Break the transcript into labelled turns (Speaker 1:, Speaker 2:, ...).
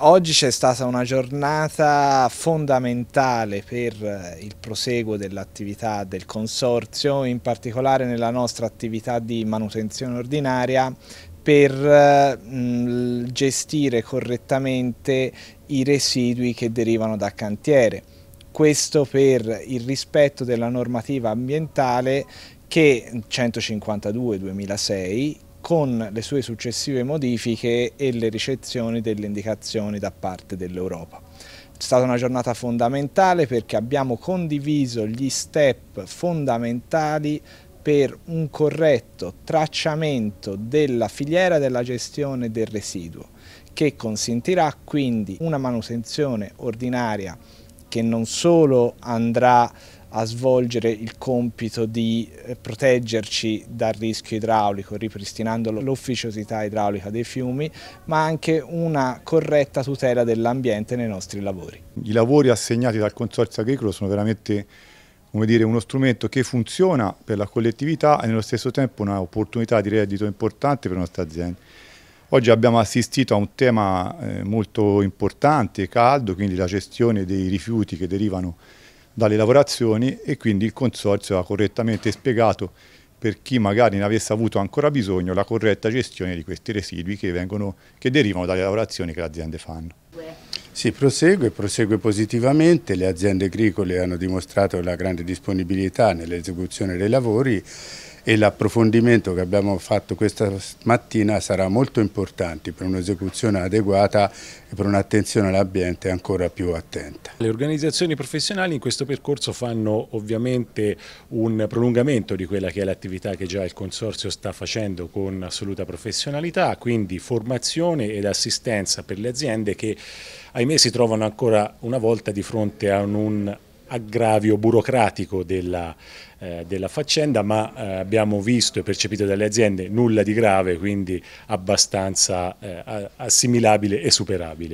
Speaker 1: Oggi c'è stata una giornata fondamentale per eh, il proseguo dell'attività del Consorzio, in particolare nella nostra attività di manutenzione ordinaria per eh, gestire correttamente i residui che derivano da cantiere. Questo per il rispetto della normativa ambientale che 152-2006 con le sue successive modifiche e le ricezioni delle indicazioni da parte dell'Europa. È stata una giornata fondamentale perché abbiamo condiviso gli step fondamentali per un corretto tracciamento della filiera della gestione del residuo che consentirà quindi una manutenzione ordinaria che non solo andrà a svolgere il compito di eh, proteggerci dal rischio idraulico, ripristinando l'ufficiosità idraulica dei fiumi, ma anche una corretta tutela dell'ambiente nei nostri lavori.
Speaker 2: I lavori assegnati dal Consorzio Agricolo sono veramente dire, uno strumento che funziona per la collettività e nello stesso tempo un'opportunità di reddito importante per la nostra azienda. Oggi abbiamo assistito a un tema eh, molto importante e caldo, quindi la gestione dei rifiuti che derivano dalle lavorazioni e quindi il Consorzio ha correttamente spiegato per chi magari ne avesse avuto ancora bisogno la corretta gestione di questi residui che, vengono, che derivano dalle lavorazioni che le aziende fanno. Si prosegue, prosegue positivamente, le aziende agricole hanno dimostrato
Speaker 3: la grande disponibilità nell'esecuzione dei lavori e l'approfondimento che abbiamo fatto questa mattina sarà molto importante per un'esecuzione adeguata e per un'attenzione all'ambiente ancora più attenta.
Speaker 4: Le organizzazioni professionali in questo percorso fanno ovviamente un prolungamento di quella che è l'attività che già il Consorzio sta facendo con assoluta professionalità, quindi formazione ed assistenza per le aziende che ahimè si trovano ancora una volta di fronte a un aggravio burocratico della, eh, della faccenda, ma eh, abbiamo visto e percepito dalle aziende nulla di grave, quindi abbastanza eh, assimilabile e superabile.